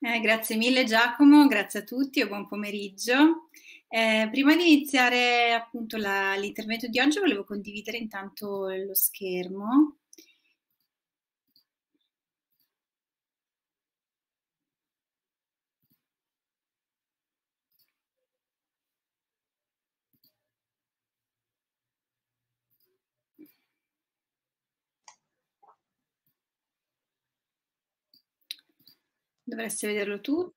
Eh, grazie mille Giacomo, grazie a tutti e buon pomeriggio. Eh, prima di iniziare appunto la, l'intervento di oggi volevo condividere intanto lo schermo dovreste vederlo tu.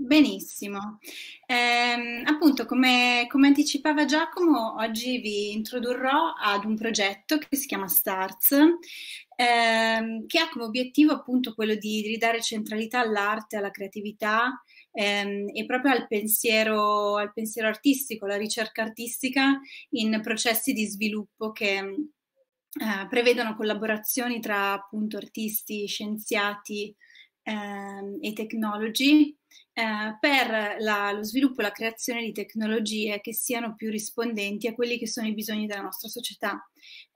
Benissimo. Eh, appunto, come, come, anticipava Giacomo, oggi vi introdurrò ad un progetto che si chiama STARTS, eh, che ha come obiettivo appunto quello di ridare centralità all'arte, alla creatività ehm, e proprio al pensiero, al pensiero artistico, alla ricerca artistica in processi di sviluppo che eh, prevedono collaborazioni tra appunto artisti, scienziati, ehm, e technology eh, per la, lo sviluppo e la creazione di tecnologie che siano più rispondenti a quelli che sono i bisogni della nostra società,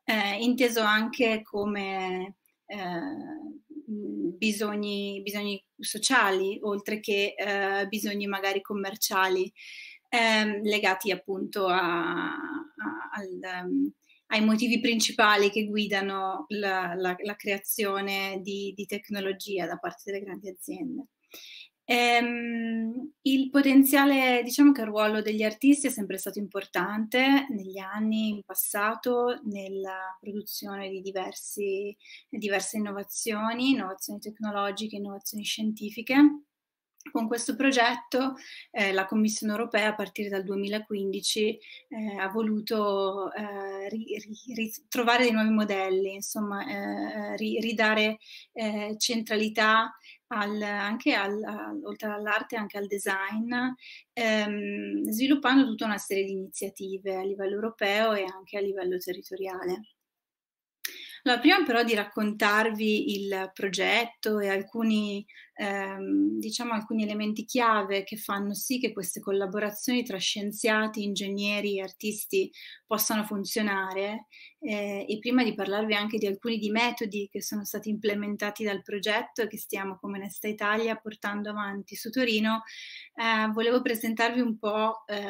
eh, inteso anche come eh, bisogni, bisogni, sociali, oltre che eh, bisogni magari commerciali, ehm, legati appunto a, a, al, ehm, ai motivi principali che guidano la, la, la creazione di, di, tecnologia da parte delle grandi aziende. Ehm, il potenziale, diciamo che il ruolo degli artisti è sempre stato importante negli anni, in passato, nella produzione di diversi, diverse innovazioni, innovazioni tecnologiche, innovazioni scientifiche con questo progetto eh, la Commissione europea a partire dal 2015 eh, ha voluto eh, ri, ri, trovare dei nuovi modelli, insomma, eh, eh, ri, ridare eh, centralità al, anche al, al, oltre all'arte, anche al design, ehm, sviluppando tutta una serie di iniziative a livello europeo e anche a livello territoriale. Allora, prima però di raccontarvi il progetto e alcuni, ehm, diciamo, alcuni elementi chiave che fanno sì che queste collaborazioni tra scienziati, ingegneri e artisti possano funzionare, eh, e prima di parlarvi anche di alcuni di metodi che sono stati implementati dal progetto e che stiamo come Nesta Italia portando avanti su Torino, eh, volevo presentarvi un po' eh,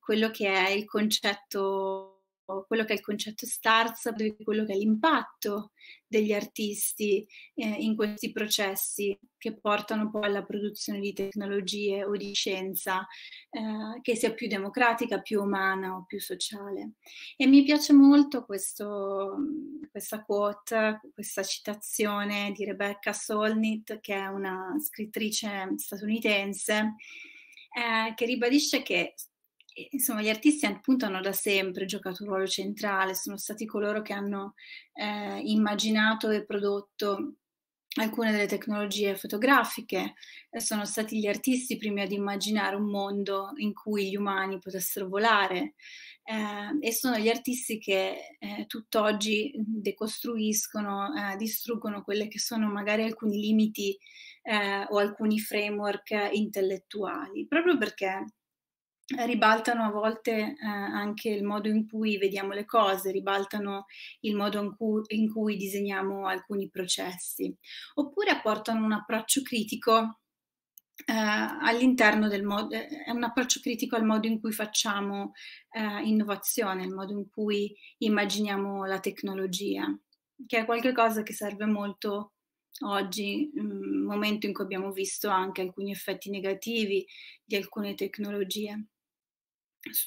quello che è il concetto quello che è il concetto STARS, quello che è l'impatto degli artisti eh, in questi processi che portano poi alla produzione di tecnologie o di scienza eh, che sia più democratica, più umana o più sociale. E mi piace molto questo, questa quote, questa citazione di Rebecca Solnit, che è una scrittrice statunitense, eh, che ribadisce che insomma, gli artisti appunto hanno da sempre giocato un ruolo centrale, sono stati coloro che hanno eh, immaginato e prodotto alcune delle tecnologie fotografiche, sono stati gli artisti i primi ad immaginare un mondo in cui gli umani potessero volare eh, e sono gli artisti che eh, tutt'oggi decostruiscono, eh, distruggono quelli che sono magari alcuni limiti eh, o alcuni framework eh, intellettuali, proprio perché ribaltano a volte eh, anche il modo in cui vediamo le cose, ribaltano il modo in cui, in cui disegniamo alcuni processi, oppure apportano un approccio critico eh, all'interno del modo, eh, è un approccio critico al modo in cui facciamo eh, innovazione, al modo in cui immaginiamo la tecnologia, che è qualcosa che serve molto oggi, mh, mm, momento in cui abbiamo visto anche alcuni effetti negativi di alcune tecnologie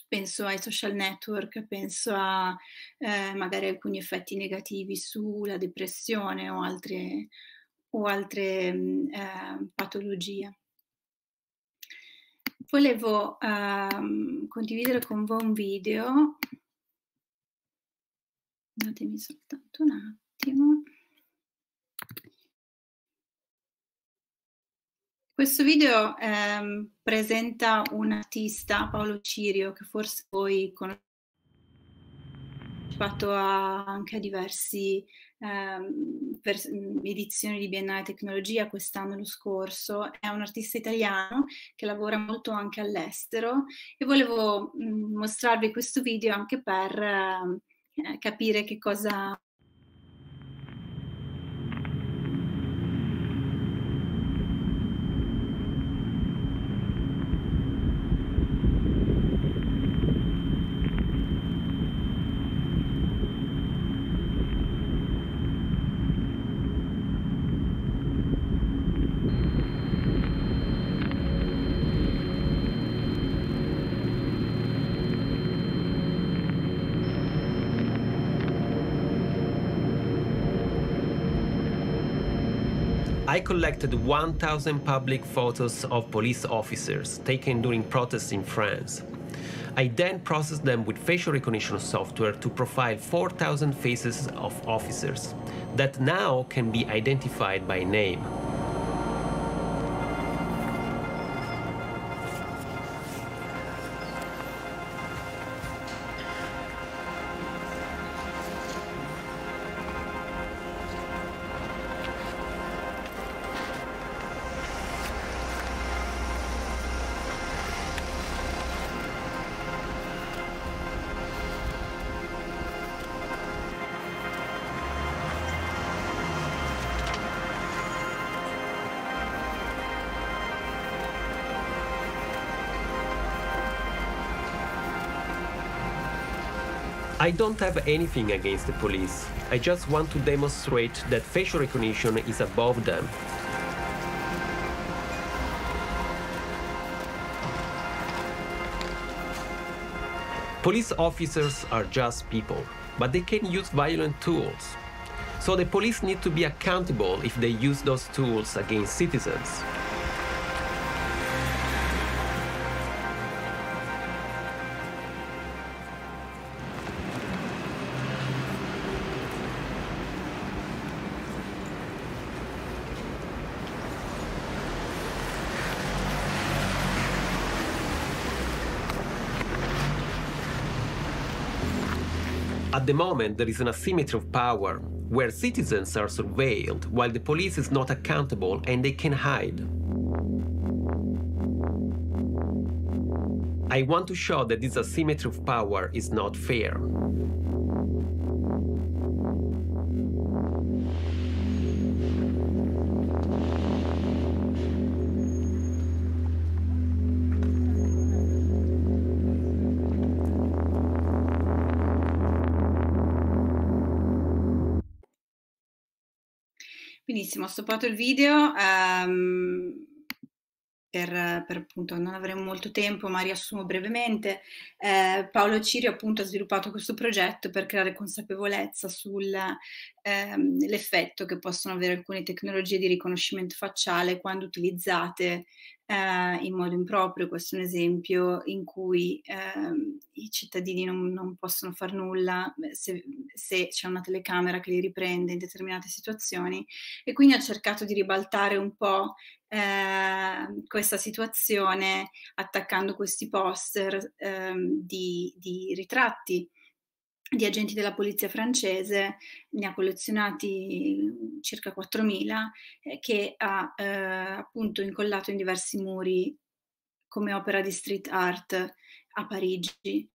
penso ai social network, penso a eh, magari alcuni effetti negativi sulla depressione o altre, o altre mh, mm, eh, patologie. Volevo um, condividere con voi un video, datemi soltanto un attimo. Questo video ehm, presenta un artista, Paolo Cirio, che forse voi conoscete, ha fatto anche a diverse ehm, edizioni di Biennale Tecnologia quest'anno e lo scorso. È un artista italiano che lavora molto anche all'estero e volevo mh, mostrarvi questo video anche per ehm, eh, capire che cosa I collected 1,000 public photos of police officers taken during protests in France. I then processed them with facial recognition software to profile 4,000 faces of officers that now can be identified by name. I don't have anything against the police. I just want to demonstrate that facial recognition is above them. Police officers are just people, but they can use violent tools. So the police need to be accountable if they use those tools against citizens. At the moment, there is an asymmetry of power, where citizens are surveilled while the police is not accountable and they can hide. I want to show that this asymmetry of power is not fair. Benissimo, ho stoppato il video. Um, per, per, appunto non avremo molto tempo, ma riassumo brevemente. Eh, Paolo Cirio appunto ha sviluppato questo progetto per creare consapevolezza sul, ehm, l'effetto che possono avere alcune tecnologie di riconoscimento facciale quando utilizzate eh, in modo improprio. Questo è un esempio in cui ehm, i cittadini non, non, possono fare nulla se, se c'è una telecamera che li riprende in determinate situazioni e quindi ha cercato di ribaltare un po' Eh, questa situazione attaccando questi poster ehm, di, di, ritratti di agenti della polizia francese, ne ha collezionati circa 4.000, eh, che ha eh, appunto incollato in diversi muri come opera di street art a Parigi e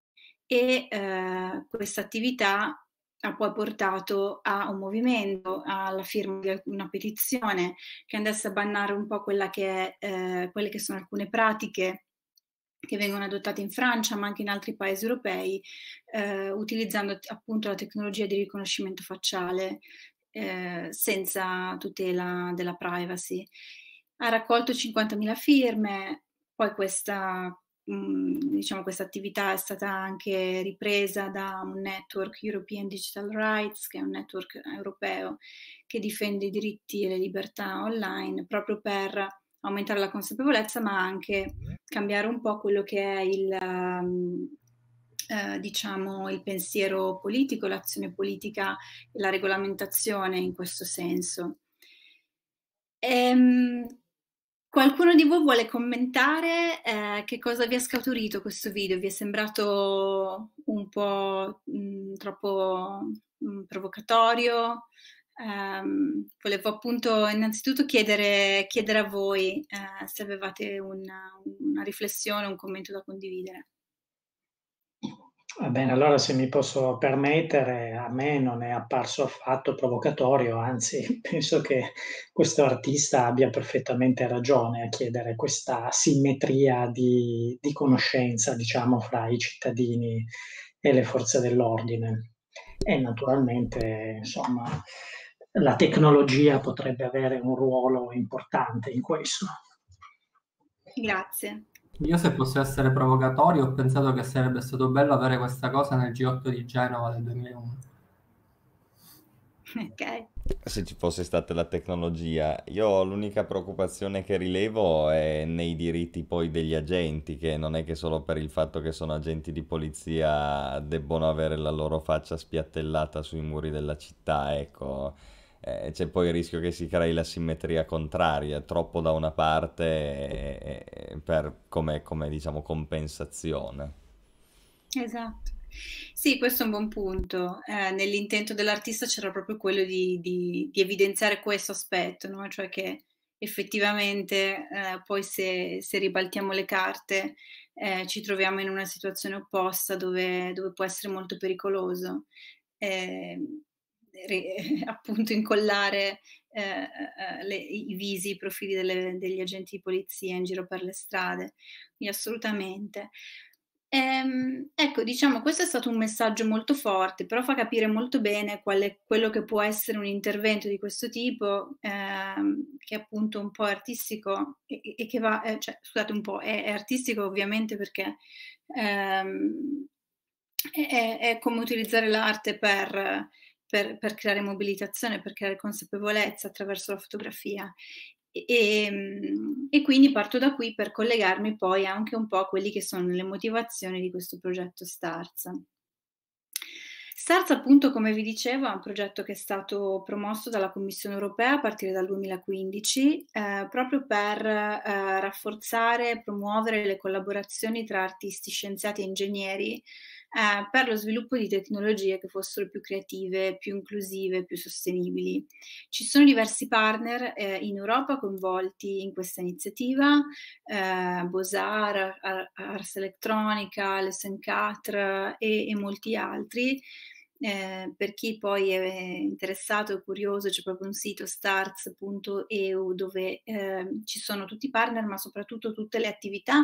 eh, questa attività ha poi portato a un movimento, alla firma di una petizione che andasse a bannare un po' che è, eh, quelle che sono alcune pratiche che vengono adottate in Francia ma anche in altri paesi europei eh, utilizzando appunto la tecnologia di riconoscimento facciale eh, senza tutela della privacy. Ha raccolto 50.000 firme, poi questa diciamo, questa attività è stata anche ripresa da un network European Digital Rights, che è un network europeo che difende i diritti e le libertà online, proprio per aumentare la consapevolezza, ma anche cambiare un po' quello che è il, um, eh, diciamo, il pensiero politico, l'azione politica e la regolamentazione in questo senso. Ehm, qualcuno di voi vuole commentare eh, che cosa vi ha scaturito questo video? Vi è sembrato un po' mh, mm, troppo mh, mm, provocatorio? Um, volevo appunto innanzitutto chiedere, chiedere a voi uh, se avevate una, una, riflessione, un commento da condividere. Va bene, allora se mi posso permettere, a me non è apparso affatto provocatorio, anzi penso che questo artista abbia perfettamente ragione a chiedere questa simmetria di, di conoscenza, diciamo, fra i cittadini e le forze dell'ordine. E naturalmente, insomma, la tecnologia potrebbe avere un ruolo importante in questo. Grazie. Io se posso essere provocatorio ho pensato che sarebbe stato bello avere questa cosa nel G8 di Genova del 2001. Okay. Se ci fosse stata la tecnologia, io l'unica preoccupazione che rilevo è nei diritti poi degli agenti, che non è che solo per il fatto che sono agenti di polizia debbono avere la loro faccia spiattellata sui muri della città, ecco eh, c'è poi il rischio che si crei la simmetria contraria, troppo da una parte eh, eh, per, come, come diciamo compensazione. Esatto. Sì, questo è un buon punto. Eh, nell'intento dell'artista c'era proprio quello di, di, di evidenziare questo aspetto, no? cioè che effettivamente eh, poi se, se, ribaltiamo le carte eh, ci troviamo in una situazione opposta dove, dove può essere molto pericoloso. Ehm, appunto incollare eh, eh le, i visi, i profili delle, degli agenti di polizia in giro per le strade, quindi assolutamente. Ehm, ecco, diciamo, questo è stato un messaggio molto forte, però fa capire molto bene qual è quello che può essere un intervento di questo tipo, ehm, che è appunto un po' artistico e, e che va, eh, cioè, scusate un po', è, è artistico ovviamente perché ehm, è, è, come utilizzare l'arte per per, per creare mobilitazione, per creare consapevolezza attraverso la fotografia. E, e, mm, quindi parto da qui per collegarmi poi anche un po' a quelle che sono le motivazioni di questo progetto STARS. STARS appunto, come vi dicevo, è un progetto che è stato promosso dalla Commissione europea a partire dal 2015, eh, proprio per eh, rafforzare e promuovere le collaborazioni tra artisti, scienziati e ingegneri eh, per lo sviluppo di tecnologie che fossero più creative, più inclusive, più sostenibili. Ci sono diversi partner eh, in Europa coinvolti in questa iniziativa, eh, Bosar, Ars Electronica, Les Lessencatre e, e molti altri. Eh, per chi poi è interessato e curioso, c'è proprio un sito starts.eu dove eh, ci sono tutti i partner, ma soprattutto tutte le attività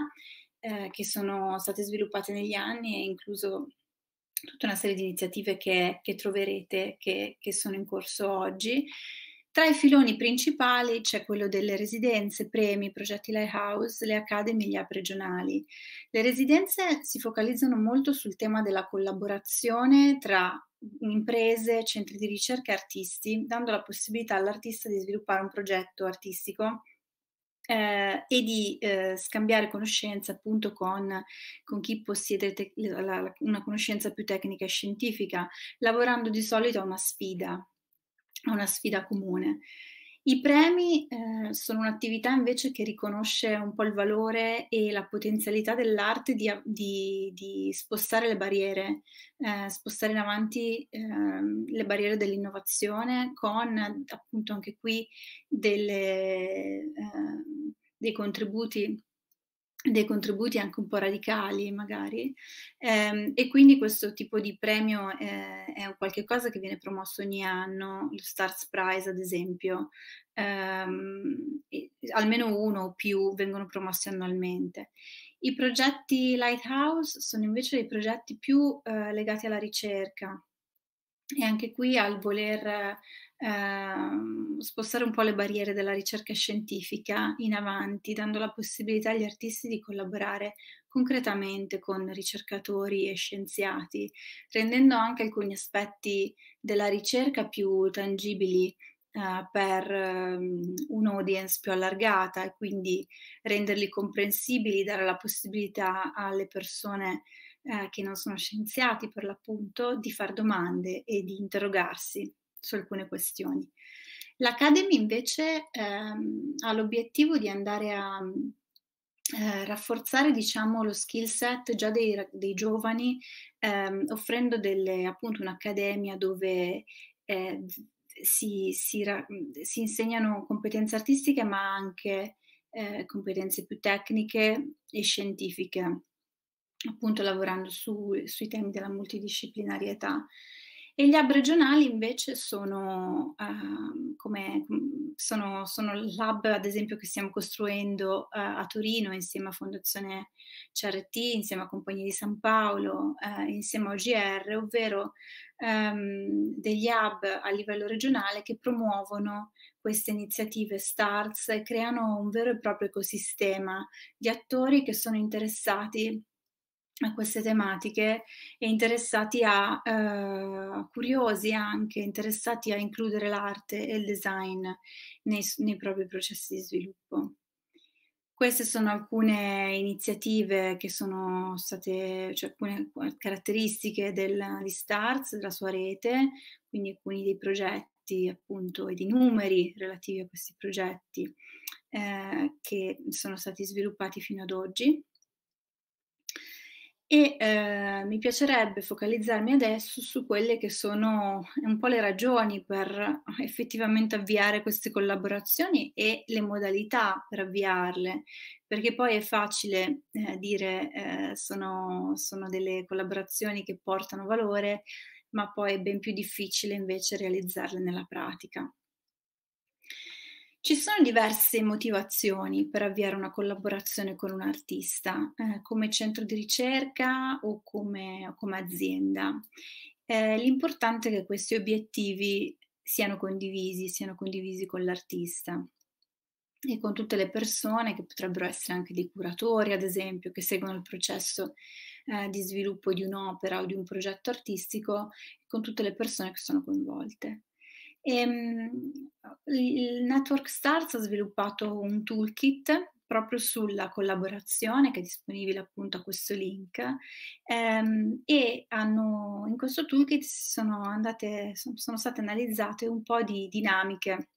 eh, che sono state sviluppate negli anni e incluso tutta una serie di iniziative che, che troverete che, che, sono in corso oggi. Tra i filoni principali c'è quello delle residenze, premi, progetti Lighthouse, le academy, gli app regionali. Le residenze si focalizzano molto sul tema della collaborazione tra imprese, centri di ricerca e artisti, dando la possibilità all'artista di sviluppare un progetto artistico eh, e di eh, scambiare conoscenza appunto con, con chi possiede te- la, la, una conoscenza più tecnica e scientifica, lavorando di solito a una sfida, a una sfida comune. I premi eh, sono un'attività invece che riconosce un po' il valore e la potenzialità dell'arte di, di, di spostare le barriere, eh, spostare in avanti eh, le barriere dell'innovazione con appunto anche qui delle, ehm, dei contributi dei contributi anche un po' radicali magari eh, e quindi questo tipo di premio eh, è qualcosa che viene promosso ogni anno, lo Stars Prize ad esempio, eh, almeno uno o più vengono promossi annualmente. I progetti Lighthouse sono invece dei progetti più eh, legati alla ricerca, e anche qui al voler eh, spostare un po' le barriere della ricerca scientifica in avanti, dando la possibilità agli artisti di collaborare concretamente con ricercatori e scienziati, rendendo anche alcuni aspetti della ricerca più tangibili eh, per eh, un'audience più allargata e quindi renderli comprensibili, dare la possibilità alle persone eh, che non sono scienziati per l'appunto, di fare domande e di interrogarsi su alcune questioni. L'Academy invece ehm, ha l'obiettivo di andare a eh, rafforzare diciamo, lo skill set già dei, dei giovani, ehm, offrendo delle, appunto un'accademia dove eh, si, si, si, insegnano competenze artistiche ma anche eh, competenze più tecniche e scientifiche appunto lavorando su, sui temi della multidisciplinarietà. E gli hub regionali invece sono, uh, come, mm, sono, sono l'hub, ad esempio, che stiamo costruendo uh, a Torino insieme a Fondazione CRT, insieme a Compagnie di San Paolo, uh, insieme a OGR, ovvero um, degli hub a livello regionale che promuovono queste iniziative STARS e creano un vero e proprio ecosistema di attori che sono interessati a queste tematiche e interessati a eh, curiosi anche, interessati a includere l'arte e il design nei, nei propri processi di sviluppo. Queste sono alcune iniziative che sono state, cioè alcune caratteristiche del, di STARS, della sua rete, quindi alcuni dei progetti appunto e dei numeri relativi a questi progetti eh, che sono stati sviluppati fino ad oggi e eh, mi piacerebbe focalizzarmi adesso su quelle che sono eh, un po' le ragioni per eh, effettivamente avviare queste collaborazioni e le modalità per avviarle, perché poi è facile eh, dire eh, sono, sono delle collaborazioni che portano valore, ma poi è ben più difficile invece realizzarle nella pratica. Ci sono diverse motivazioni per avviare una collaborazione con un artista, eh, come centro di ricerca o come, o come azienda. Eh, l'importante è che questi obiettivi siano condivisi, siano condivisi con l'artista e con tutte le persone che potrebbero essere anche dei curatori, ad esempio, che seguono il processo eh, di sviluppo di un'opera o di un progetto artistico, con tutte le persone che sono coinvolte. Ehm, il Network Stars ha sviluppato un toolkit proprio sulla collaborazione che è disponibile appunto a questo link ehm, e hanno, in questo toolkit sono, andate, sono state analizzate un po' di dinamiche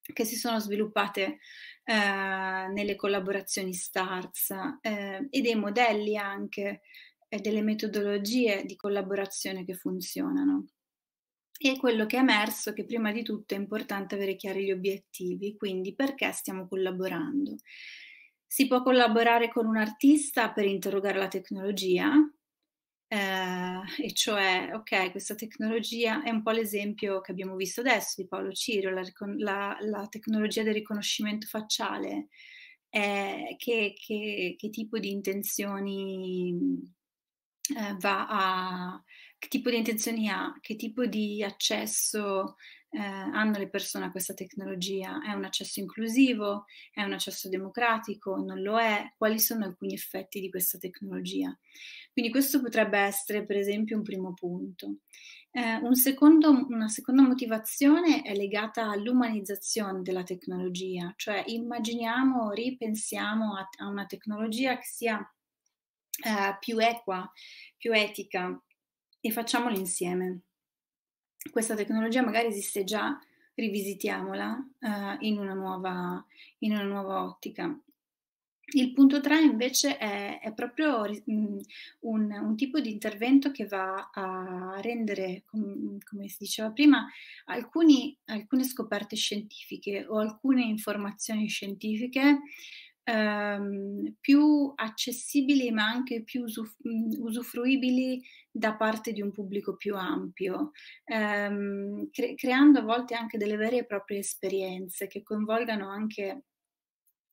che si sono sviluppate eh, nelle collaborazioni STARS eh, e dei modelli anche eh, delle metodologie di collaborazione che funzionano. E quello che è emerso è che prima di tutto è importante avere chiari gli obiettivi, quindi perché stiamo collaborando. Si può collaborare con un artista per interrogare la tecnologia, eh, e cioè, ok, questa tecnologia è un po' l'esempio che abbiamo visto adesso di Paolo Cirio, la, la, la tecnologia del riconoscimento facciale, eh, che, che, che tipo di intenzioni eh, va a, che tipo di intenzioni ha, che tipo di accesso eh, hanno le persone a questa tecnologia? È un accesso inclusivo? È un accesso democratico? Non lo è? Quali sono alcuni effetti di questa tecnologia? Quindi questo potrebbe essere per esempio un primo punto. Eh, un secondo, una seconda motivazione è legata all'umanizzazione della tecnologia, cioè immaginiamo, ripensiamo a, a una tecnologia che sia eh, più equa, più etica, e facciamolo insieme. Questa tecnologia magari esiste già, rivisitiamola uh, in, una nuova, in, una nuova, ottica. Il punto 3 invece è, è proprio mm, un, un, tipo di intervento che va a rendere, com, come si diceva prima, alcuni, alcune scoperte scientifiche o alcune informazioni scientifiche ehm, più accessibili ma anche più usuf- mhmm, usufruibili da parte di un pubblico più ampio, ehm, cre- creando a volte anche delle vere e proprie esperienze che coinvolgano anche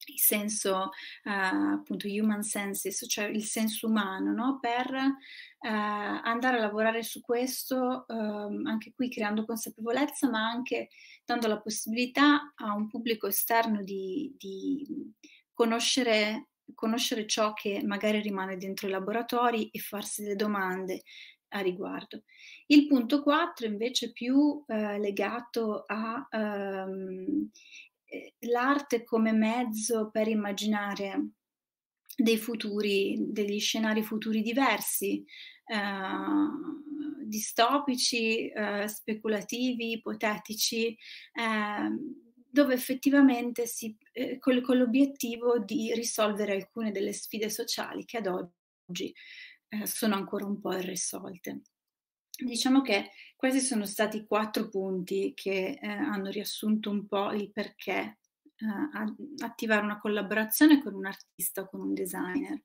il senso eh, appunto human senses, cioè il senso umano, no? per eh, andare a lavorare su questo, ehm, anche qui creando consapevolezza, ma anche dando la possibilità a un pubblico esterno di, di conoscere, conoscere ciò che magari rimane dentro i laboratori e farsi delle domande a riguardo. Il punto 4 invece più eh, legato all'arte ehm, eh, come mezzo per immaginare dei futuri, degli scenari futuri diversi, eh, distopici, eh, speculativi, ipotetici, ehm, dove effettivamente si eh, col, con l'obiettivo di risolvere alcune delle sfide sociali che ad oggi eh, sono ancora un po' irrisolte. Diciamo che questi sono stati quattro punti che eh, hanno riassunto un po' il perché eh, attivare una collaborazione con un artista o con un designer.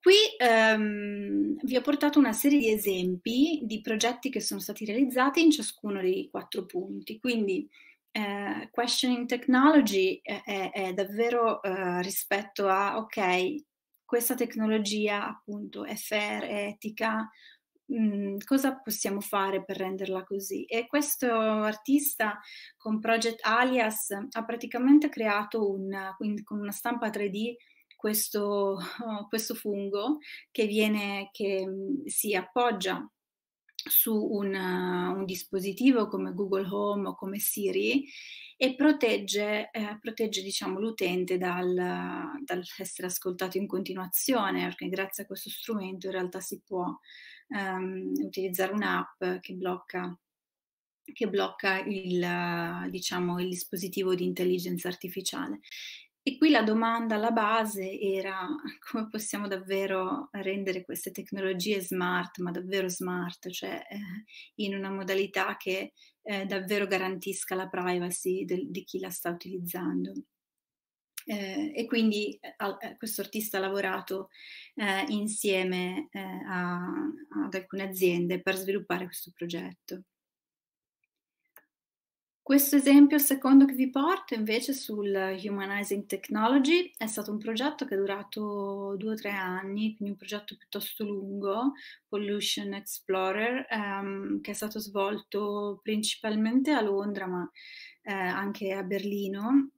Qui ehm, vi ho portato una serie di esempi di progetti che sono stati realizzati in ciascuno dei quattro punti, quindi eh, questioning technology è, è davvero eh, rispetto a, ok, questa tecnologia appunto è fair, è etica, mh, mm, cosa possiamo fare per renderla così? E questo artista con Project Alias ha praticamente creato un, con una stampa 3D questo, questo fungo che, viene, che mm, si appoggia su un, un, dispositivo come Google Home o come Siri e protegge, eh, protegge diciamo, l'utente dal, dall'essere ascoltato in continuazione, perché grazie a questo strumento in realtà si può ehm, utilizzare un'app che blocca, che blocca il, diciamo, il dispositivo di intelligenza artificiale. E qui la domanda alla base era come possiamo davvero rendere queste tecnologie smart, ma davvero smart, cioè eh, in una modalità che eh, davvero garantisca la privacy del, di chi la sta utilizzando. Eh, e quindi eh, eh, questo artista ha lavorato eh, insieme a, ad alcune aziende per sviluppare questo progetto. Questo esempio il secondo che vi porto invece sul Humanizing Technology è stato un progetto che è durato due o tre anni, quindi un progetto piuttosto lungo, Pollution Explorer, ehm, che è stato svolto principalmente a Londra ma eh, anche a Berlino,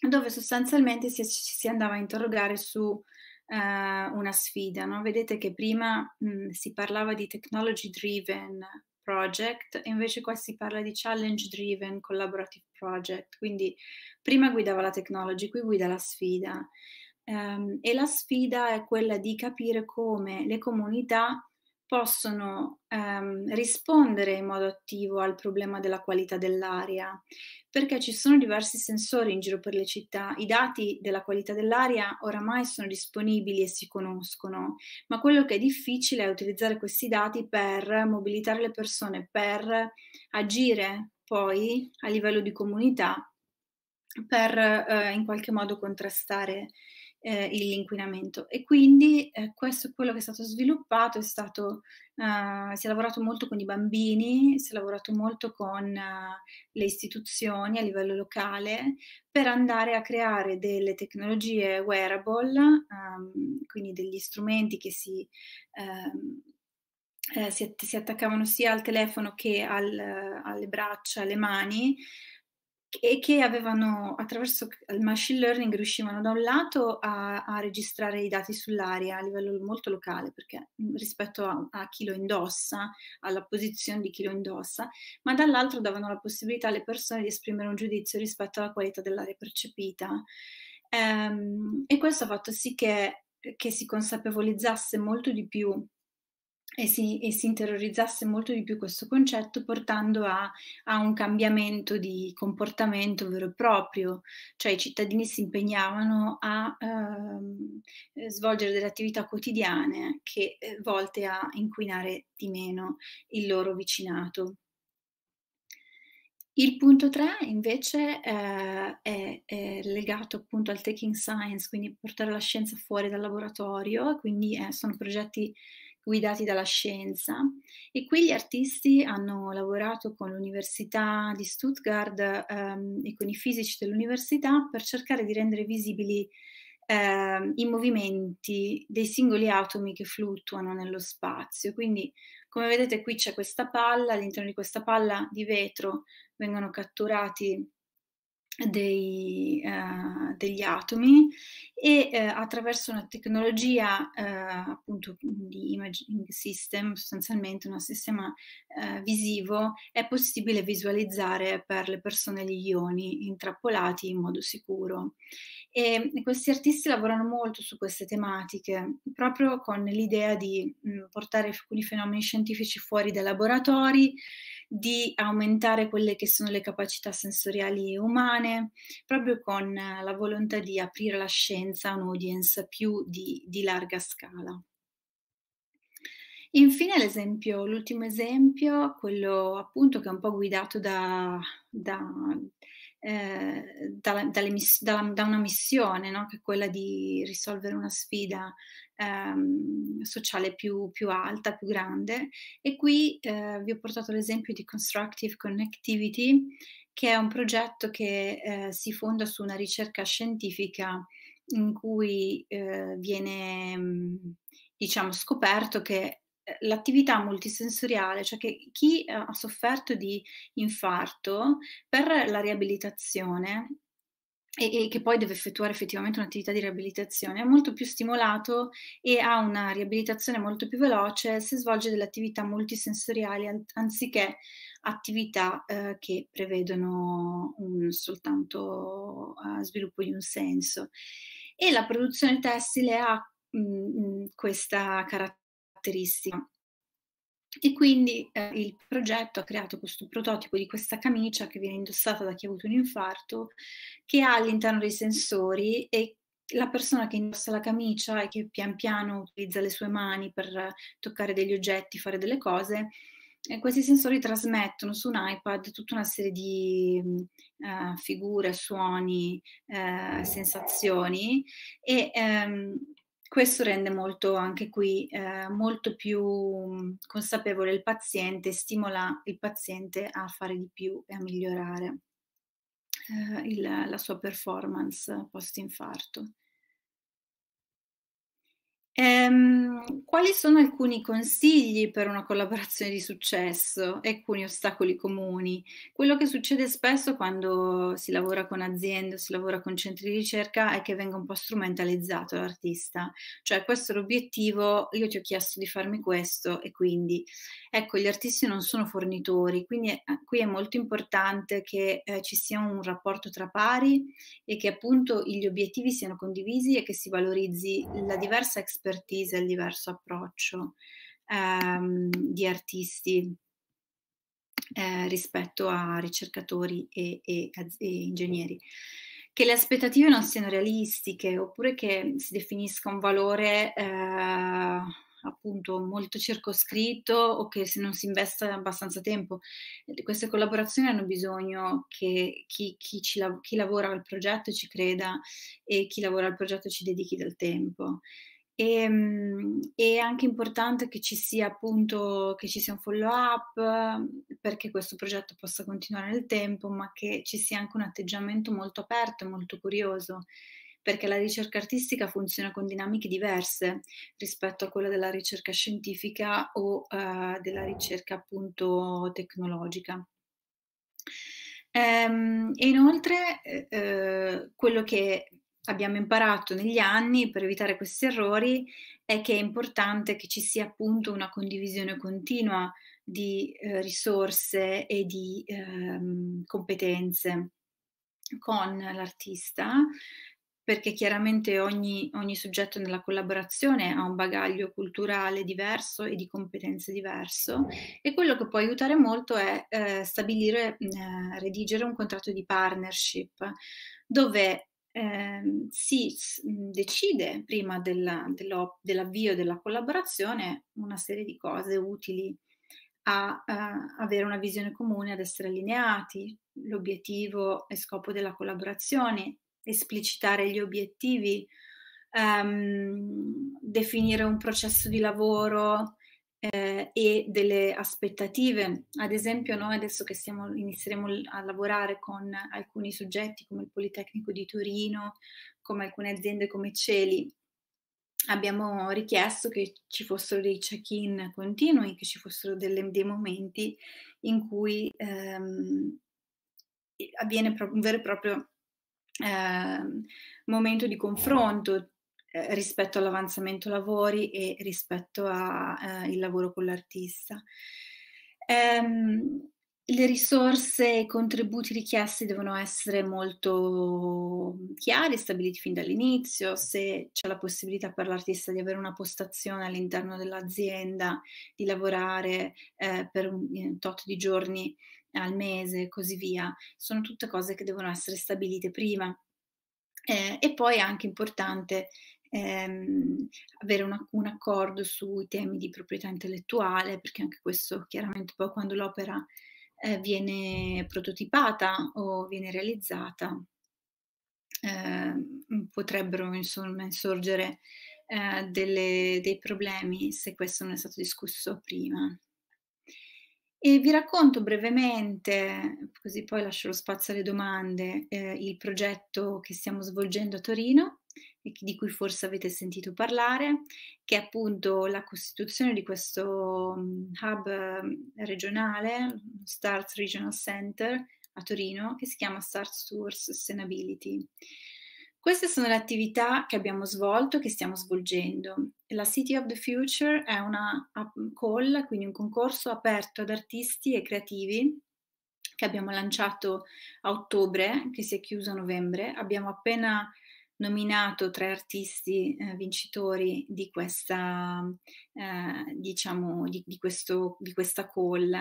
dove sostanzialmente ci si, si andava a interrogare su eh, una sfida. No? Vedete che prima mh, si parlava di technology driven project, invece qua si parla di challenge driven collaborative project, quindi prima guidava la technology, qui guida la sfida. Um, e la sfida è quella di capire come le comunità possono ehm, rispondere in modo attivo al problema della qualità dell'aria, perché ci sono diversi sensori in giro per le città, i dati della qualità dell'aria oramai sono disponibili e si conoscono, ma quello che è difficile è utilizzare questi dati per mobilitare le persone, per agire poi a livello di comunità, per eh, in qualche modo contrastare eh, l'inquinamento. E quindi eh, questo è quello che è stato sviluppato, è stato, eh, si è lavorato molto con i bambini, si è lavorato molto con eh, le istituzioni a livello locale per andare a creare delle tecnologie wearable, ehm, quindi degli strumenti che si... Ehm, eh, si, si, attaccavano sia al telefono che al, alle braccia, alle mani, e che avevano, attraverso il machine learning, riuscivano da un lato a, a, registrare i dati sull'aria a livello molto locale, perché mm, rispetto a, a, chi lo indossa, alla posizione di chi lo indossa, ma dall'altro davano la possibilità alle persone di esprimere un giudizio rispetto alla qualità dell'aria percepita. Ehm, e questo ha fatto sì che, che si consapevolizzasse molto di più e si, e si, interiorizzasse molto di più questo concetto portando a, a, un cambiamento di comportamento vero e proprio, cioè i cittadini si impegnavano a ehm, eh, svolgere delle attività quotidiane che eh, volte a inquinare di meno il loro vicinato. Il punto 3 invece eh, è, è, legato appunto al taking science, quindi portare la scienza fuori dal laboratorio, quindi eh, sono progetti guidati dalla scienza e qui gli artisti hanno lavorato con l'Università di Stuttgart ehm, e con i fisici dell'università per cercare di rendere visibili ehm, i movimenti dei singoli atomi che fluttuano nello spazio. Quindi come vedete qui c'è questa palla, all'interno di questa palla di vetro vengono catturati dei, eh, degli atomi e eh, attraverso una tecnologia eh, appunto di imaging system, sostanzialmente un sistema eh, visivo, è possibile visualizzare per le persone gli ioni intrappolati in modo sicuro. E questi artisti lavorano molto su queste tematiche, proprio con l'idea di mh, mm, portare alcuni fenomeni scientifici fuori dai laboratori di aumentare quelle che sono le capacità sensoriali umane, proprio con eh, la volontà di aprire la scienza a un'audience più di, di larga scala. Infine l'esempio, l'ultimo esempio, quello appunto che è un po' guidato da, da, eh, dalla, dalla, da una missione, no? che è quella di risolvere una sfida ehm, sociale più, più, alta, più grande. E qui eh, vi ho portato l'esempio di Constructive Connectivity, che è un progetto che eh, si fonda su una ricerca scientifica in cui eh, viene mm, diciamo, scoperto che eh, l'attività multisensoriale, cioè che chi eh, ha sofferto di infarto per la riabilitazione e, e, che poi deve effettuare effettivamente un'attività di riabilitazione, è molto più stimolato e ha una riabilitazione molto più veloce se svolge delle attività multisensoriali anziché attività eh, che prevedono un, soltanto uh, sviluppo di un senso. E la produzione tessile ha mh, mm, mm, questa caratteristica caratteristica. E quindi eh, il progetto ha creato questo prototipo di questa camicia che viene indossata da chi ha avuto un infarto, che ha all'interno dei sensori e la persona che indossa la camicia e che pian piano utilizza le sue mani per toccare degli oggetti, fare delle cose, e eh, questi sensori trasmettono su un iPad tutta una serie di uh, figure, suoni, uh, sensazioni e um, questo rende molto anche qui eh, molto più consapevole il paziente, stimola il paziente a fare di più e a migliorare eh, il, la sua performance post infarto. Ehm, quali sono alcuni consigli per una collaborazione di successo e alcuni ostacoli comuni? Quello che succede spesso quando si lavora con aziende o si lavora con centri di ricerca è che venga un po' strumentalizzato l'artista, cioè questo è l'obiettivo, io ti ho chiesto di farmi questo e quindi ecco, gli artisti non sono fornitori, quindi è, eh, qui è molto importante che eh, ci sia un rapporto tra pari e che appunto gli obiettivi siano condivisi e che si valorizzi la diversa esperienza expertise e il diverso approccio ehm, di artisti eh, rispetto a ricercatori e, e, e, ingegneri. Che le aspettative non siano realistiche oppure che si definisca un valore eh, appunto molto circoscritto o che se non si investa abbastanza tempo. Queste collaborazioni hanno bisogno che chi, chi, ci, chi lavora al progetto ci creda e chi lavora al progetto ci dedichi del tempo. E, ehm, è anche importante che ci sia appunto che ci sia un follow up ehm, perché questo progetto possa continuare nel tempo, ma che ci sia anche un atteggiamento molto aperto e molto curioso perché la ricerca artistica funziona con dinamiche diverse rispetto a quella della ricerca scientifica o uh, della ricerca appunto tecnologica. Ehm, e inoltre eh, eh quello che abbiamo imparato negli anni per evitare questi errori è che è importante che ci sia appunto una condivisione continua di eh, risorse e di ehm, competenze con l'artista perché chiaramente ogni, ogni, soggetto nella collaborazione ha un bagaglio culturale diverso e di competenze diverso e quello che può aiutare molto è eh, stabilire, eh, redigere un contratto di partnership dove eh, si mhmm, decide prima della, dell'avvio della collaborazione una serie di cose utili a, a avere una visione comune, ad essere allineati, l'obiettivo e scopo della collaborazione, esplicitare gli obiettivi, um, definire un processo di lavoro eh, e delle aspettative. Ad esempio, noi adesso che stiamo, inizieremo a lavorare con alcuni soggetti come il Politecnico di Torino, come alcune aziende come Celi, abbiamo richiesto che ci fossero dei check-in continui, che ci fossero delle, dei momenti in cui ehm, avviene un vero e proprio eh, momento di confronto eh, rispetto all'avanzamento lavori e rispetto al eh, lavoro con l'artista. Ehm, le risorse e i contributi richiesti devono essere molto chiari, stabiliti fin dall'inizio, se c'è la possibilità per l'artista di avere una postazione all'interno dell'azienda, di lavorare eh, per un eh, tot di giorni al mese e così via, sono tutte cose che devono essere stabilite prima. Eh, e poi è anche importante ehm, avere una, un accordo sui temi di proprietà intellettuale, perché anche questo chiaramente poi quando l'opera eh, viene prototipata o viene realizzata eh, potrebbero insomma insorgere eh, delle, dei problemi se questo non è stato discusso prima. E vi racconto brevemente, così poi lascio lo spazio alle domande, eh, il progetto che stiamo svolgendo a Torino di cui forse avete sentito parlare, che è appunto la costituzione di questo mm, hub mm, regionale, Starts Regional Center a Torino, che si chiama Starts Tours Sustainability. Queste sono le attività che abbiamo svolto che stiamo svolgendo. La City of the Future è una mm, call, quindi un concorso aperto ad artisti e creativi che abbiamo lanciato a ottobre, che si è chiuso a novembre. Abbiamo appena nominato tre artisti eh, vincitori di questa, eh, diciamo, di, di, questo, di questa call,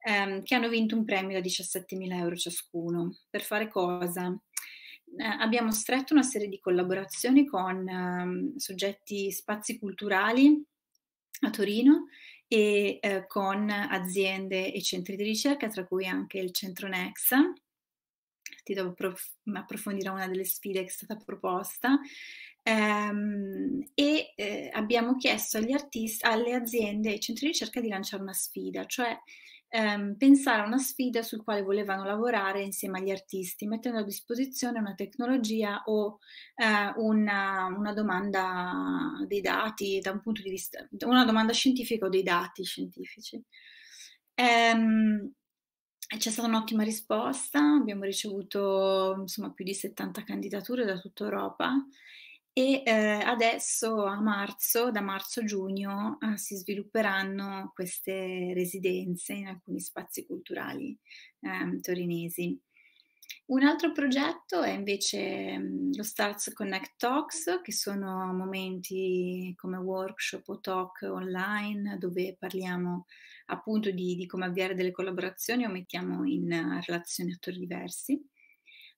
ehm, che hanno vinto un premio da 17.000 euro ciascuno. Per fare cosa? Eh, abbiamo stretto una serie di collaborazioni con ehm, soggetti spazi culturali a Torino e eh, con aziende e centri di ricerca, tra cui anche il Centro Nexa, ti devo prof- approfondire una delle sfide che è stata proposta. Um, e eh, abbiamo chiesto agli artisti, alle aziende e ai centri di ricerca di lanciare una sfida, cioè um, pensare a una sfida sul quale volevano lavorare insieme agli artisti, mettendo a disposizione una tecnologia o uh, una, una, domanda dei dati, da un punto di vista, una domanda scientifica o dei dati scientifici. Um, c'è stata un'ottima risposta, abbiamo ricevuto insomma, più di 70 candidature da tutta Europa e eh, adesso a marzo, da marzo-giugno, eh, si svilupperanno queste residenze in alcuni spazi culturali eh, torinesi. Un altro progetto è invece mm, lo Starts Connect Talks, che sono momenti come workshop o talk online dove parliamo appunto di, di come avviare delle collaborazioni o mettiamo in eh, relazione attori diversi.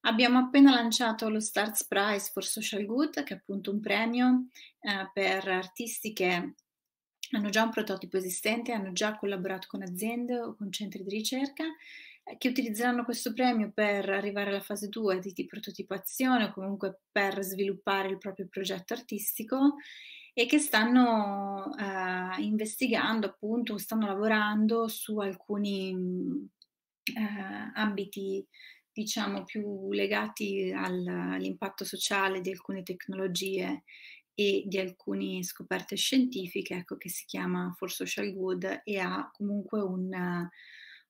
Abbiamo appena lanciato lo Starts Prize for Social Good, che è appunto un premio eh, per artisti che hanno già un prototipo esistente, hanno già collaborato con aziende o con centri di ricerca, eh, che utilizzeranno questo premio per arrivare alla fase 2 di prototipazione o comunque per sviluppare il proprio progetto artistico e che stanno eh, investigando, appunto, stanno lavorando su alcuni mm, eh, ambiti, diciamo, più legati al, all'impatto sociale di alcune tecnologie e di alcune scoperte scientifiche, ecco, che si chiama For Social Good e ha comunque un,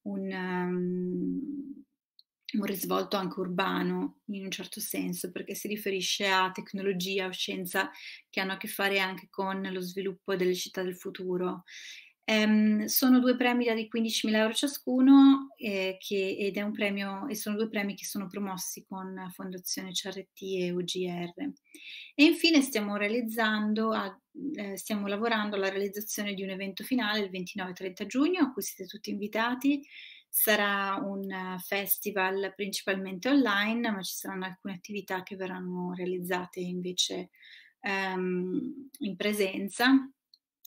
un um, un risvolto anche urbano in un certo senso, perché si riferisce a tecnologia o scienza che hanno a che fare anche con lo sviluppo delle città del futuro. Um, sono due premi da 15.000 euro ciascuno eh, che, ed è un premio, e sono due premi che sono promossi con Fondazione CRT e UGR. E infine stiamo, a, eh, stiamo lavorando alla realizzazione di un evento finale il 29-30 giugno a cui siete tutti invitati sarà un eh, festival principalmente online, ma ci saranno alcune attività che verranno realizzate invece um, in presenza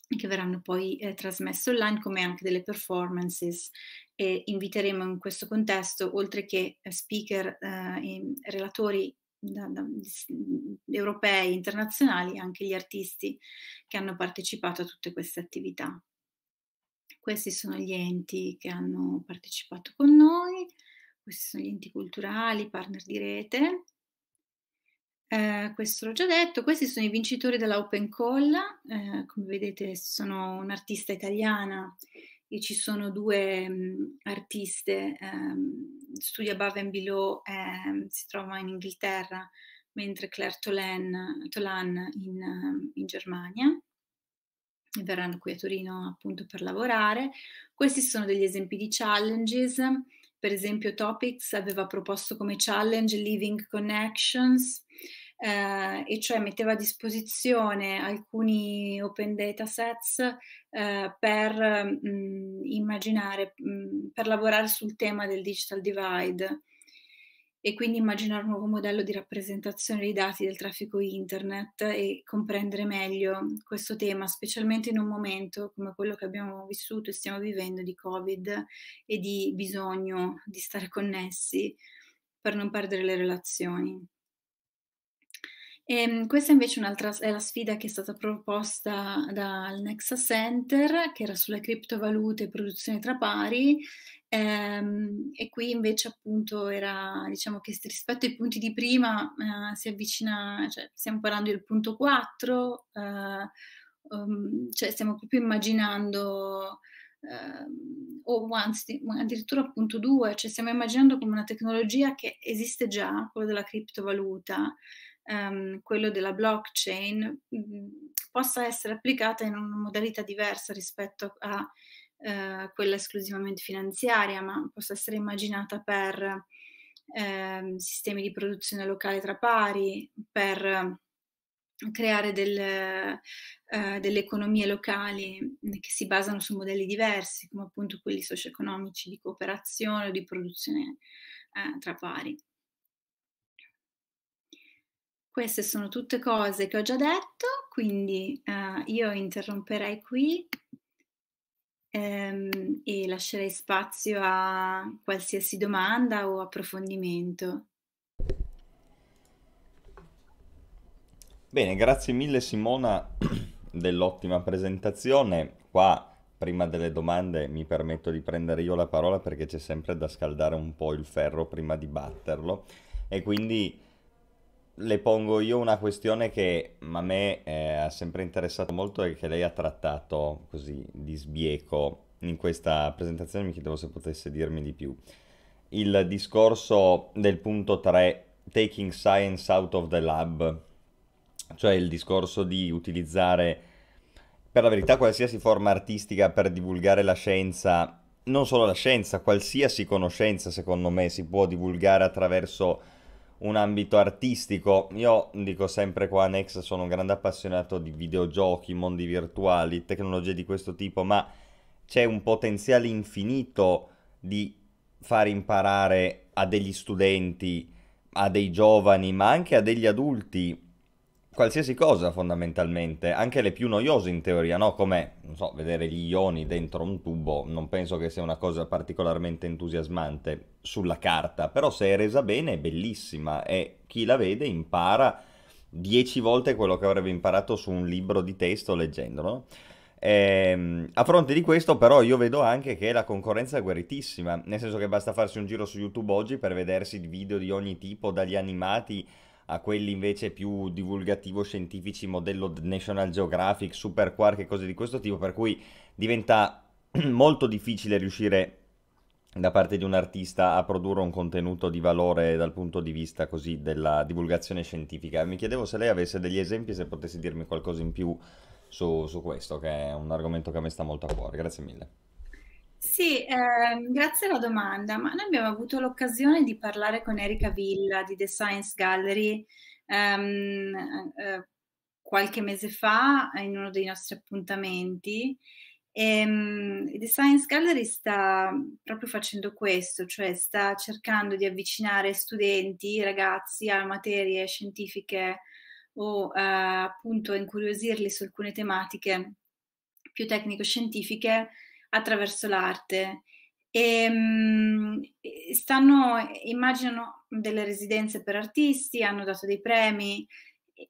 e che verranno poi eh, trasmesse online come anche delle performances e inviteremo in questo contesto oltre che eh, speaker eh, relatori da, da, europei internazionali anche gli artisti che hanno partecipato a tutte queste attività. Questi sono gli enti che hanno partecipato con noi, questi sono gli enti culturali, partner di rete. Eh, questo l'ho già detto, questi sono i vincitori dell'Open Call, eh, come vedete sono un'artista italiana e ci sono due mh, mm, artiste, ehm, Studio Above and Below eh, si trova in Inghilterra, mentre Claire Tolan, Tolan in, mm, in Germania verranno qui a Torino appunto per lavorare. Questi sono degli esempi di challenges, per esempio Topics aveva proposto come challenge Living Connections, eh, e cioè metteva a disposizione alcuni open datasets eh, per mh, mm, immaginare, mh, mm, per lavorare sul tema del digital divide e quindi immaginare un nuovo modello di rappresentazione dei dati del traffico internet e comprendere meglio questo tema, specialmente in un momento come quello che abbiamo vissuto e stiamo vivendo di Covid e di bisogno di stare connessi per non perdere le relazioni. E ehm, questa invece è la sfida che è stata proposta dal Nexa Center, che era sulle criptovalute e produzione tra pari, Ehm, e qui invece appunto era, diciamo che rispetto ai punti di prima eh, si avvicina, cioè stiamo parlando del punto 4, eh, um, cioè stiamo proprio immaginando Uh, o anzi, addirittura punto 2, cioè stiamo immaginando come una tecnologia che esiste già, quella della criptovaluta, um, quello della blockchain, mh, mm, possa essere applicata in una modalità diversa rispetto a eh, quella esclusivamente finanziaria, ma possa essere immaginata per eh, sistemi di produzione locale tra pari, per eh, creare del, eh, delle economie locali che si basano su modelli diversi, come appunto quelli socio-economici di cooperazione o di produzione eh, tra pari. Queste sono tutte cose che ho già detto, quindi eh, io interromperei qui ehm, e lascerei spazio a qualsiasi domanda o approfondimento. Bene, grazie mille Simona dell'ottima presentazione. Qua, prima delle domande, mi permetto di prendere io la parola perché c'è sempre da scaldare un po' il ferro prima di batterlo e quindi le pongo io una questione che a me eh, ha sempre interessato molto e che lei ha trattato così di sbieco in questa presentazione, mi chiedevo se potesse dirmi di più. Il discorso del punto 3, taking science out of the lab, cioè il discorso di utilizzare per la verità qualsiasi forma artistica per divulgare la scienza, non solo la scienza, qualsiasi conoscenza secondo me si può divulgare attraverso un ambito artistico. Io dico sempre qua a Nex, sono un grande appassionato di videogiochi, mondi virtuali, tecnologie di questo tipo, ma c'è un potenziale infinito di far imparare a degli studenti, a dei giovani, ma anche a degli adulti qualsiasi cosa fondamentalmente, anche le più noiose in teoria, no? Come, non so, vedere gli ioni dentro un tubo, non penso che sia una cosa particolarmente entusiasmante sulla carta, però se è resa bene è bellissima e chi la vede impara dieci volte quello che avrebbe imparato su un libro di testo leggendolo. No? E, ehm, a fronte di questo, però, io vedo anche che la concorrenza è guerritissima. Nel senso che basta farsi un giro su YouTube oggi per vedersi video di ogni tipo, dagli animati a quelli invece più divulgativo scientifici, modello National Geographic, Super Quark e cose di questo tipo, per cui diventa molto difficile riuscire da parte di un artista a produrre un contenuto di valore dal punto di vista così della divulgazione scientifica. Mi chiedevo se lei avesse degli esempi, se potesse dirmi qualcosa in più su, su questo, che è un argomento che a me sta molto a cuore. Grazie mille. Sì, ehm, grazie alla domanda, ma noi abbiamo avuto l'occasione di parlare con Erika Villa di The Science Gallery ehm, eh, eh qualche mese fa in uno dei nostri appuntamenti. E, ehm, The Science Gallery sta proprio facendo questo, cioè sta cercando di avvicinare studenti, ragazzi a materie scientifiche o eh, appunto incuriosirli su alcune tematiche più tecnico-scientifiche attraverso l'arte. Ehm, e, stanno, immagino, delle residenze per artisti, hanno dato dei premi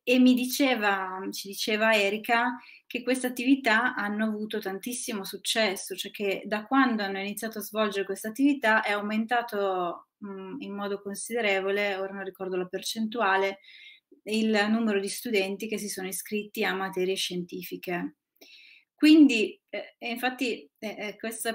e mi diceva, ci diceva Erika, che queste attività hanno avuto tantissimo successo, cioè che da quando hanno iniziato a svolgere questa attività è aumentato mh, mm, in modo considerevole, ora non ricordo la percentuale, il numero di studenti che si sono iscritti a materie scientifiche. Quindi, eh, infatti, eh, eh questi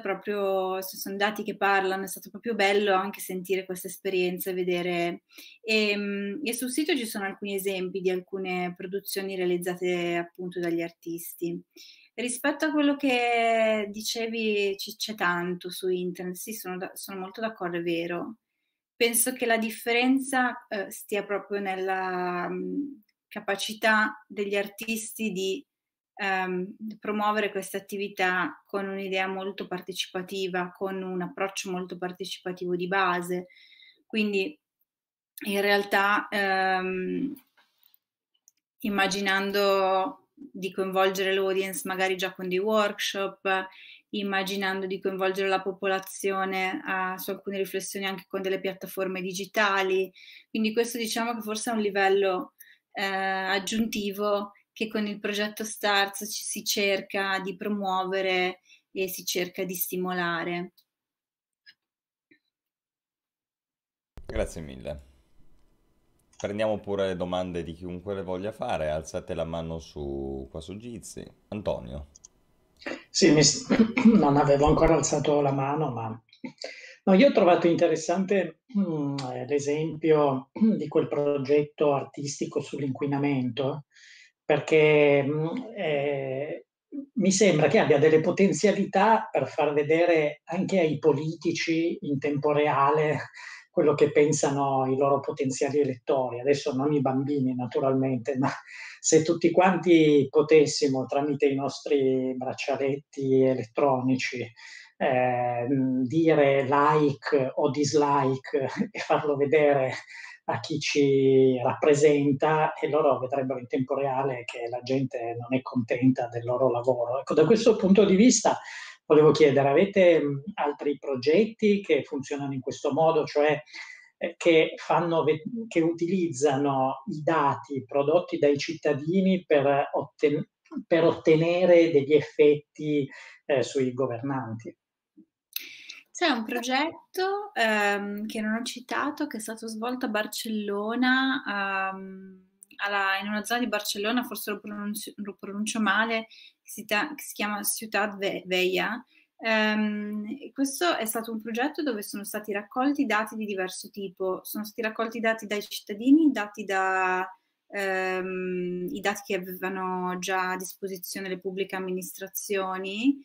sono dati che parlano, è stato proprio bello anche sentire questa esperienza, vedere. E, ehm, e, sul sito ci sono alcuni esempi di alcune produzioni realizzate appunto dagli artisti. Rispetto a quello che dicevi, c'è tanto su internet, sì, sono, da, sono molto d'accordo, è vero. Penso che la differenza eh, stia proprio nella mh, mm, capacità degli artisti di ehm, promuovere queste attività con un'idea molto partecipativa, con un approccio molto partecipativo di base. Quindi in realtà ehm, immaginando di coinvolgere l'audience magari già con dei workshop, immaginando di coinvolgere la popolazione uh, su alcune riflessioni anche con delle piattaforme digitali. Quindi questo diciamo che forse è un livello eh, aggiuntivo che con il progetto STARS ci si cerca di promuovere e si cerca di stimolare. Grazie mille. Prendiamo pure le domande di chiunque le voglia fare, alzate la mano su, qua su Gizi. Antonio. Sì, mi... non avevo ancora alzato la mano, ma no, io ho trovato interessante mh, mm, eh, l'esempio di quel progetto artistico sull'inquinamento perché mm, eh, mi sembra che abbia delle potenzialità per far vedere anche ai politici in tempo reale quello che pensano i loro potenziali elettori. Adesso non i bambini naturalmente, ma se tutti quanti potessimo tramite i nostri braccialetti elettronici eh, dire like o dislike e farlo vedere a chi ci rappresenta e loro vedrebbero in tempo reale che la gente non è contenta del loro lavoro. Ecco, da questo punto di vista volevo chiedere, avete altri progetti che funzionano in questo modo, cioè eh, che, fanno, che utilizzano i dati prodotti dai cittadini per, otten- per ottenere degli effetti eh, sui governanti? C'è un progetto ehm, che non ho citato, che è stato svolto a Barcellona, ehm, alla, in una zona di Barcellona, forse lo pronuncio, lo pronuncio male, che si, ta- che si, chiama Ciudad Ve- Veia. Um, questo è stato un progetto dove sono stati raccolti dati di diverso tipo, sono stati raccolti dati dai cittadini, dati da, um, i dati che avevano già a disposizione le pubbliche amministrazioni,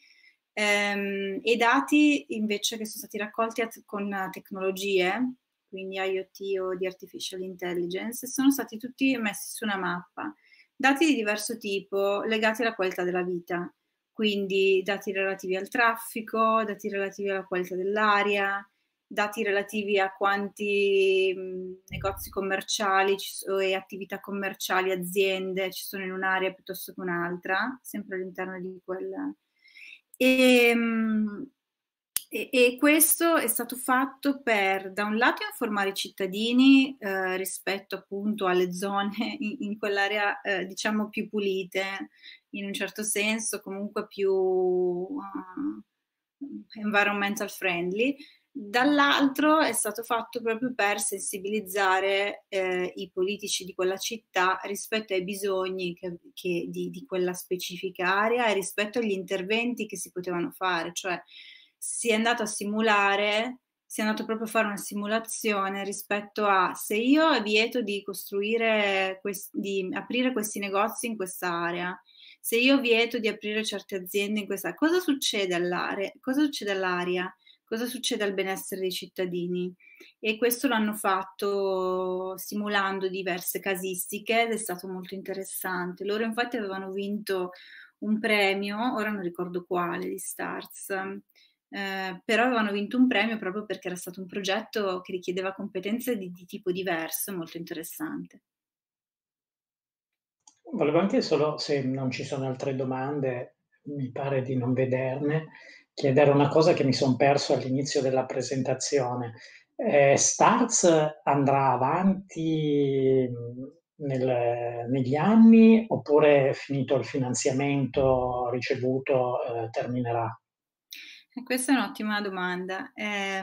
ehm, e dati invece che sono stati raccolti at- con tecnologie, quindi IoT o di artificial intelligence, sono stati tutti messi su una mappa. Dati di diverso tipo legati alla qualità della vita, quindi dati relativi al traffico, dati relativi alla qualità dell'aria, dati relativi a quanti mh, mm, negozi commerciali sono, e attività commerciali, aziende ci sono in un'area piuttosto che un'altra, sempre all'interno di quel, Ehm, e, e, questo è stato fatto per, da un lato, informare i cittadini eh, rispetto appunto alle zone in, in quell'area, eh, diciamo, più pulite, in un certo senso, comunque più uh, environmental friendly, dall'altro è stato fatto proprio per sensibilizzare eh, i politici di quella città rispetto ai bisogni che, che di, di, quella specifica area e rispetto agli interventi che si potevano fare, cioè si è andato a simulare, si è andato proprio a fare una simulazione rispetto a se io vieto di costruire, quest, di aprire questi negozi in quest'area, se io vieto di aprire certe aziende in questa, cosa succede all'area? Cosa succede all'area? cosa succede al benessere dei cittadini e questo l'hanno fatto simulando diverse casistiche ed è stato molto interessante. Loro infatti avevano vinto un premio, ora non ricordo quale, di Stars, eh, però avevano vinto un premio proprio perché era stato un progetto che richiedeva competenze di, di tipo diverso, molto interessante. Volevo anche solo, se non ci sono altre domande, mi pare di non vederne, chiedere una cosa che mi sono perso all'inizio della presentazione. Eh, Starz andrà avanti mm, nel, negli anni oppure finito il finanziamento ricevuto eh, terminerà? Eh, questa è un'ottima domanda. Eh,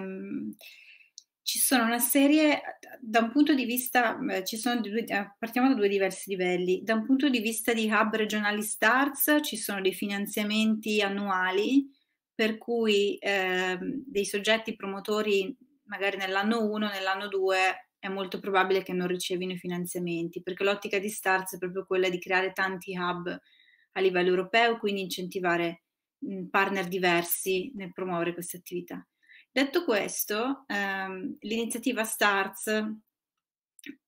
ci sono una serie, da un punto di vista, eh, due, eh, partiamo da due diversi livelli. Da un punto di vista di hub regionali Starz ci sono dei finanziamenti annuali per cui eh, dei soggetti promotori magari nell'anno 1, nell'anno 2 è molto probabile che non ricevino i finanziamenti, perché l'ottica di Starz è proprio quella di creare tanti hub a livello europeo, quindi incentivare mh, mhmm, partner diversi nel promuovere queste attività. Detto questo, ehm, l'iniziativa Starz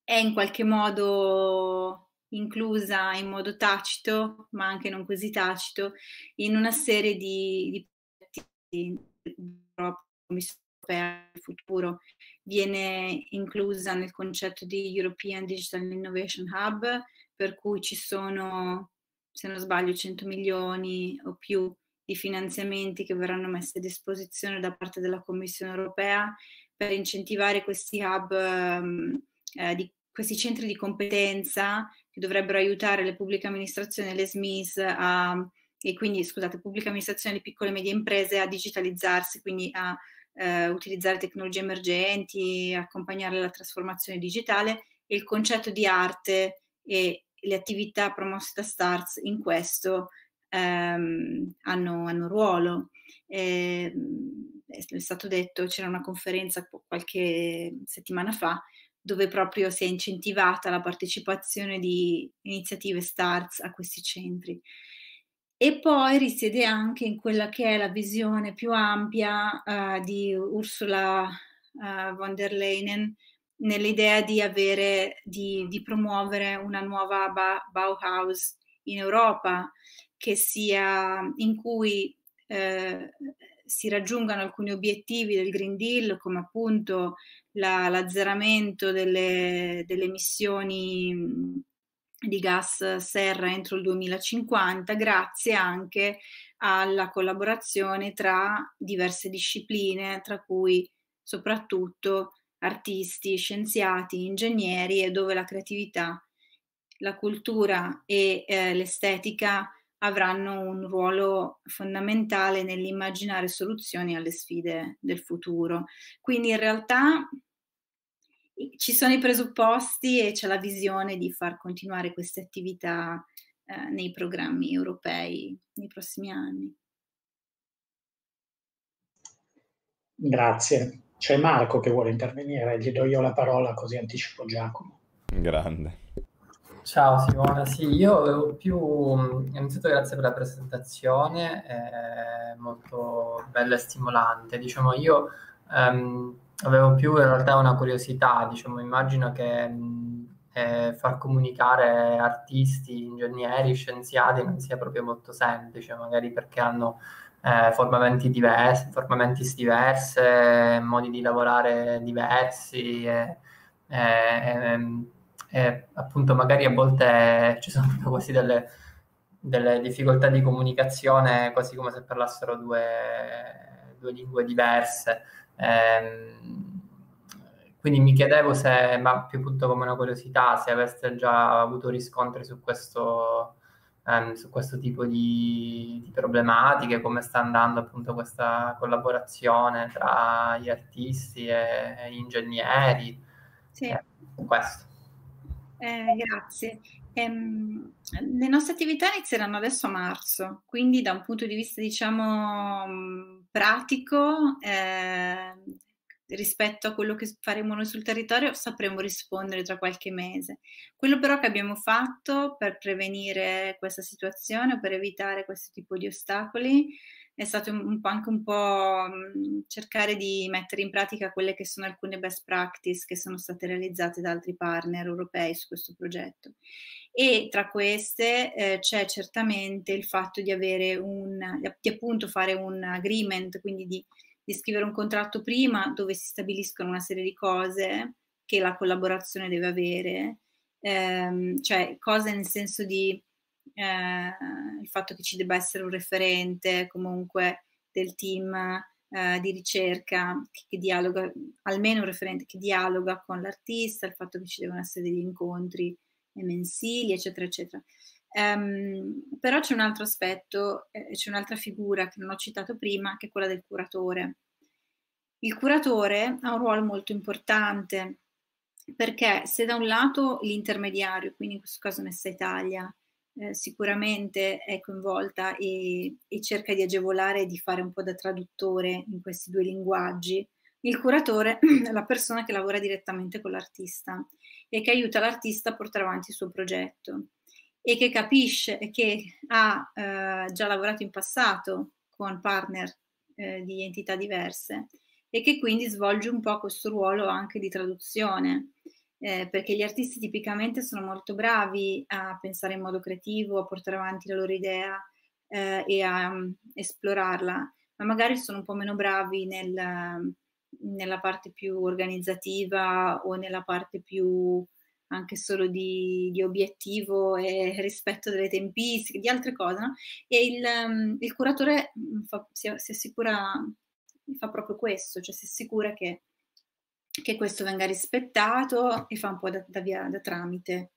è in qualche modo inclusa in modo tacito, ma anche non così tacito, in una serie di, di Commissione europea del futuro. Viene inclusa nel concetto di European Digital Innovation Hub, per cui ci sono, se non sbaglio, 100 milioni o più di finanziamenti che verranno messi a disposizione da parte della Commissione europea per incentivare questi hub, ehm, eh, di, questi centri di competenza che dovrebbero aiutare le pubbliche amministrazioni e le SMIS a e quindi, scusate, pubblica amministrazione, di piccole e medie imprese a digitalizzarsi, quindi a eh, utilizzare tecnologie emergenti, accompagnare la trasformazione digitale e il concetto di arte e le attività promosse da STARS in questo ehm, hanno, hanno ruolo. Eh, è stato detto, c'era una conferenza qualche settimana fa dove proprio si è incentivata la partecipazione di iniziative STARS a questi centri e poi risiede anche in quella che è la visione più ampia uh, di Ursula uh, von der Leyen nell'idea di, avere, di, di promuovere una nuova ba- Bauhaus in Europa sia, in cui eh, si raggiungano alcuni obiettivi del Green Deal come appunto la, l'azzeramento delle, delle emissioni di gas serra entro il 2050 grazie anche alla collaborazione tra diverse discipline, tra cui soprattutto artisti, scienziati, ingegneri e dove la creatività, la cultura e eh, l'estetica avranno un ruolo fondamentale nell'immaginare soluzioni alle sfide del futuro. Quindi in realtà ci sono i presupposti e c'è la visione di far continuare queste attività eh, nei programmi europei nei prossimi anni. Grazie. C'è Marco che vuole intervenire, gli do io la parola così anticipo Giacomo. Grande. Ciao Simona, sì, io avevo più... Mm, innanzitutto grazie per la presentazione, è molto bella e stimolante. Diciamo, io... Um, avevo più in realtà una curiosità, diciamo, immagino che mh, eh, far comunicare artisti, ingegneri, scienziati non sia proprio molto semplice, magari perché hanno eh, formamenti diversi, formamenti diverse, modi di lavorare diversi. E, e, e, appunto magari a volte ci sono quasi delle, delle difficoltà di comunicazione, quasi come se parlassero due, due lingue diverse. Ehm, quindi mi chiedevo se, ma più appunto come una curiosità, se aveste già avuto riscontri su questo, ehm, su questo tipo di, di, problematiche, come sta andando appunto questa collaborazione tra gli artisti e, e gli ingegneri. Sì. Eh, questo. Eh, grazie. Ehm, le nostre attività inizieranno adesso a marzo, quindi da un punto di vista diciamo pratico eh, rispetto a quello che faremo noi sul territorio sapremo rispondere tra qualche mese. Quello però che abbiamo fatto per prevenire questa situazione o per evitare questo tipo di ostacoli è stato un po' anche un po' mm, cercare di mettere in pratica quelle che sono alcune best practice che sono state realizzate da altri partner europei su questo progetto. E tra queste eh, c'è certamente il fatto di avere un, di appunto fare un agreement, quindi di, di scrivere un contratto prima dove si stabiliscono una serie di cose che la collaborazione deve avere, ehm, cioè cose nel senso di eh, il fatto che ci debba essere un referente comunque del team eh, di ricerca che, che, dialoga, almeno un referente che dialoga con l'artista, il fatto che ci devono essere degli incontri eh, mensili, eccetera, eccetera. Um, però c'è un altro aspetto, eh, c'è un'altra figura che non ho citato prima, che è quella del curatore. Il curatore ha un ruolo molto importante perché se da un lato l'intermediario, quindi in questo caso Messa Italia, eh, sicuramente è coinvolta e, e cerca di agevolare e di fare un po' da traduttore in questi due linguaggi. Il curatore è la persona che lavora direttamente con l'artista e che aiuta l'artista a portare avanti il suo progetto e che capisce che ha eh, già lavorato in passato con partner eh, di entità diverse e che quindi svolge un po' questo ruolo anche di traduzione eh, perché gli artisti tipicamente sono molto bravi a pensare in modo creativo, a portare avanti la loro idea eh, e a um, esplorarla, ma magari sono un po' meno bravi nel, nella parte più organizzativa o nella parte più anche solo di, di, obiettivo e rispetto delle tempistiche, di altre cose. No? E il, um, il curatore mm, fa, si, si, assicura, fa proprio questo, cioè si assicura che che questo venga rispettato e fa un po' da, da, via, da tramite.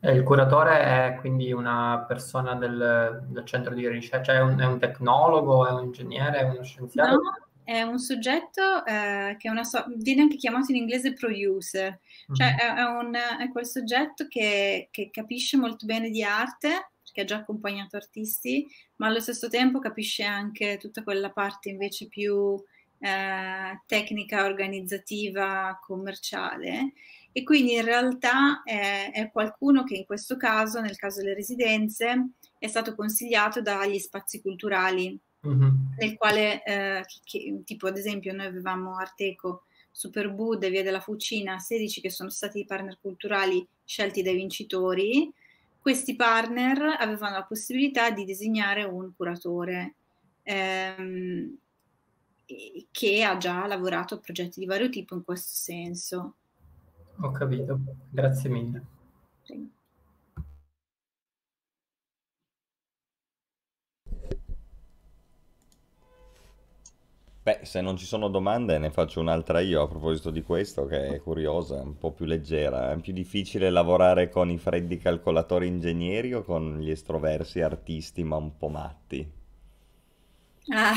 Eh, il curatore è quindi una persona del, del centro di ricerca, cioè è un, è un, tecnologo, è un ingegnere, è uno scienziato? No, è un soggetto eh, che è so- viene anche chiamato in inglese producer, cioè mm-hmm. è, è, un, è, quel soggetto che, che capisce molto bene di arte, perché ha già accompagnato artisti, ma allo stesso tempo capisce anche tutta quella parte invece più eh, tecnica organizzativa commerciale e quindi in realtà eh, è qualcuno che in questo caso, nel caso delle residenze, è stato consigliato dagli spazi culturali, mm-hmm. nel quale, eh, che, tipo ad esempio, noi avevamo Arteco, Superbud e Via della Fucina, 16 che sono stati i partner culturali scelti dai vincitori. Questi partner avevano la possibilità di disegnare un curatore. Ehm, che ha già lavorato a progetti di vario tipo in questo senso. Ho capito, grazie mille. Beh, se non ci sono domande ne faccio un'altra io a proposito di questo che è curiosa, un po' più leggera. È più difficile lavorare con i freddi calcolatori ingegneri o con gli estroversi artisti ma un po' matti? Ah,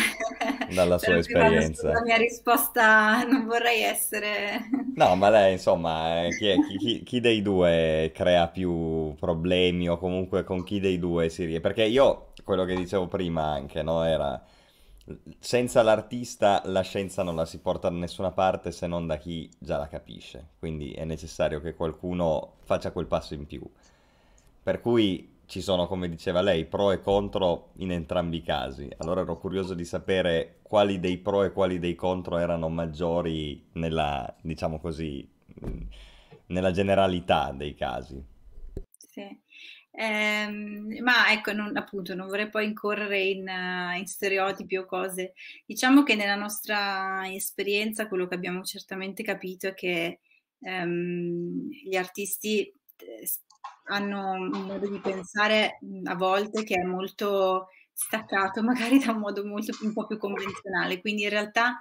dalla sua esperienza. La mia risposta non vorrei essere... No, ma lei, insomma, eh, chi, è, chi, chi, dei due crea più problemi o comunque con chi dei due si riesce? Perché io, quello che dicevo prima anche, no, era... Senza l'artista la scienza non la si porta da nessuna parte se non da chi già la capisce, quindi è necessario che qualcuno faccia quel passo in più. Per cui ci sono, come diceva lei, pro e contro in entrambi i casi. Allora ero curioso di sapere quali dei pro e quali dei contro erano maggiori nella, diciamo così, nella generalità dei casi. Sì. Eh, ma ecco, non, appunto, non vorrei poi incorrere in, eh, in, stereotipi o cose. Diciamo che nella nostra esperienza quello che abbiamo certamente capito è che ehm, gli artisti eh, hanno un modo di pensare a volte che è molto staccato, magari da un modo molto, un po' più convenzionale, quindi in realtà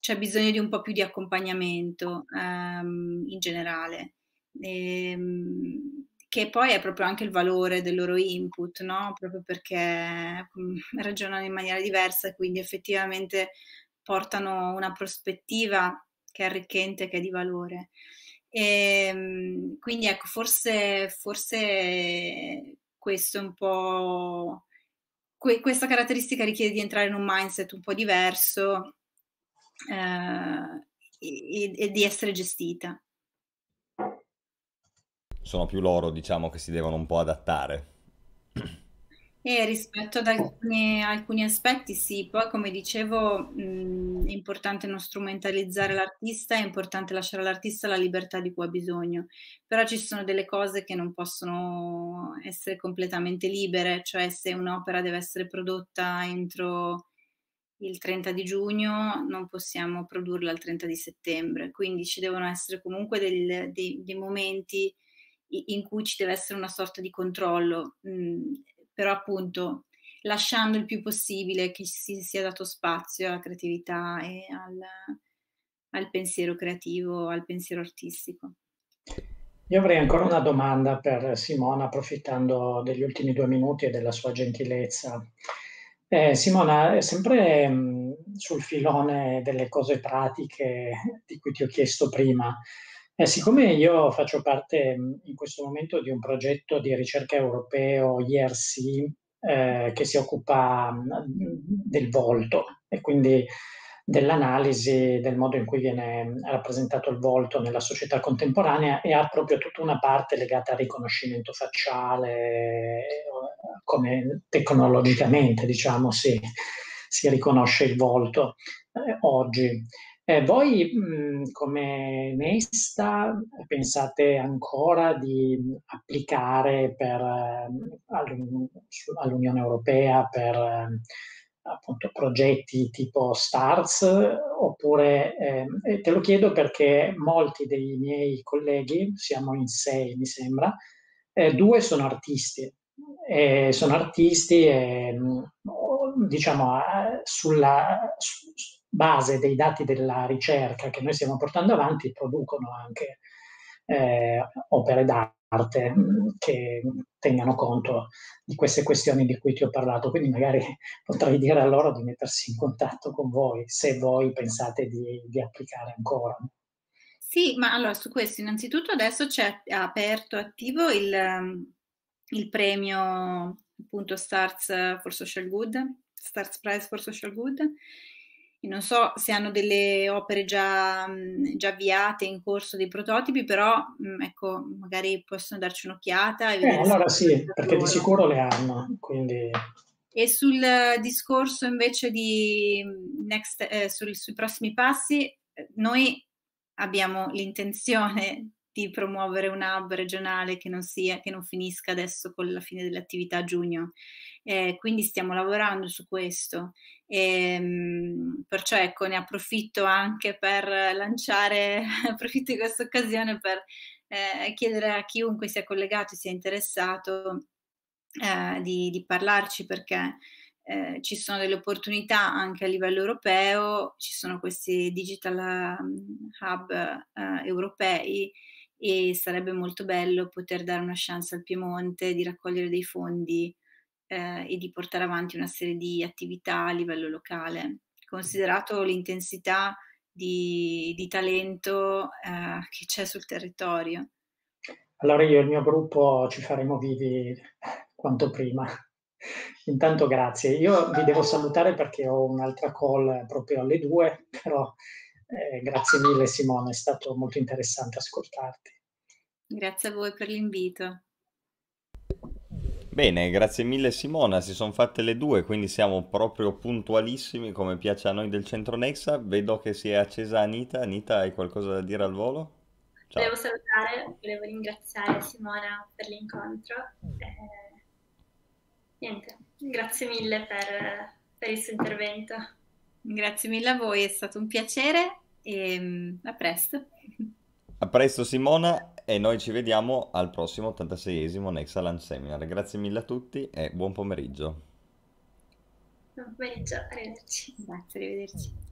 c'è bisogno di un po' più di accompagnamento ehm, in generale. E, ehm, che poi è proprio anche il valore del loro input, no? Proprio perché ragionano in maniera diversa, e quindi effettivamente portano una prospettiva che è arricchente, che è di valore. E, ehm, quindi ecco, forse, forse questo è un po'... Que- questa caratteristica richiede di entrare in un mindset un po' diverso eh, e, e di essere gestita. Sono più loro, diciamo, che si devono un po' adattare. E eh, rispetto ad alcuni, alcuni aspetti, sì, poi come dicevo... Mh, è importante non strumentalizzare l'artista, è importante lasciare all'artista la libertà di cui ha bisogno, però ci sono delle cose che non possono essere completamente libere, cioè se un'opera deve essere prodotta entro il 30 di giugno non possiamo produrla il 30 di settembre, quindi ci devono essere comunque del, dei, dei, momenti in cui ci deve essere una sorta di controllo, mh, mm, però appunto lasciando il più possibile che si sia dato spazio alla creatività e al, al pensiero creativo, al pensiero artistico. Io avrei ancora una domanda per Simona, approfittando degli ultimi due minuti e della sua gentilezza. Eh, Simona, sempre mh, mm, sul filone delle cose pratiche di cui ti ho chiesto prima, eh, siccome io faccio parte mh, mm, in questo momento di un progetto di ricerca europeo IRC eh, che si occupa del volto e quindi dell'analisi del modo in cui viene rappresentato il volto nella società contemporanea e ha proprio tutta una parte legata al riconoscimento facciale, come tecnologicamente diciamo si, si riconosce il volto eh, oggi. Eh, voi mh, mm, come Nesta pensate ancora di applicare per, eh, all'Unione Europea per eh, appunto progetti tipo STARS oppure eh, te lo chiedo perché molti dei miei colleghi, siamo in sei mi sembra, eh, due sono artisti, eh, sono artisti e ehm, diciamo eh, sulla, base dei dati della ricerca che noi stiamo portando avanti producono anche eh, opere d'arte mm, che tengano conto di queste questioni di cui ti ho parlato. Quindi magari potrei dire a loro di mettersi in contatto con voi se voi pensate di, di applicare ancora. Sì, ma allora su questo innanzitutto adesso c'è aperto, attivo il, mm, il premio appunto STARS for Social Good, STARS Prize for Social Good non so se hanno delle opere già, già, avviate in corso dei prototipi, però ecco, magari possono darci un'occhiata. Eh, allora sì, perché loro. di sicuro le hanno. Quindi... E sul discorso invece di next, eh, sul, sui prossimi passi, eh, noi abbiamo l'intenzione di promuovere un hub regionale che non, sia, che non finisca adesso con la fine dell'attività a giugno. Eh, quindi stiamo lavorando su questo. E, ehm, perciò ecco, ne approfitto anche per lanciare, approfitto di questa occasione per eh, chiedere a chiunque sia collegato e sia interessato eh, di, di, parlarci perché eh, ci sono delle opportunità anche a livello europeo, ci sono questi digital mm, hub eh, europei e sarebbe molto bello poter dare una chance al Piemonte di raccogliere dei fondi eh, e di portare avanti una serie di attività a livello locale. Considerato l'intensità di, di talento eh, che c'è sul territorio. Allora io e il mio gruppo ci faremo vivi quanto prima. Intanto grazie. Io vi devo salutare perché ho un'altra call proprio alle due, però eh, grazie mille Simone, è stato molto interessante ascoltarti. Grazie a voi per l'invito. Bene, grazie mille Simona, si sono fatte le due, quindi siamo proprio puntualissimi come piace a noi del Centro Nexa. Vedo che si è accesa Anita. Anita, hai qualcosa da dire al volo? Ciao. Volevo salutare, volevo ringraziare Simona per l'incontro. Eh, niente, grazie mille per, per il suo intervento. Grazie mille a voi, è stato un piacere e mm, a presto. A presto Simona, e noi ci vediamo al prossimo 86esimo Nexalan Seminar. Grazie mille a tutti e buon pomeriggio. Buon pomeriggio, arrivederci. Grazie, arrivederci.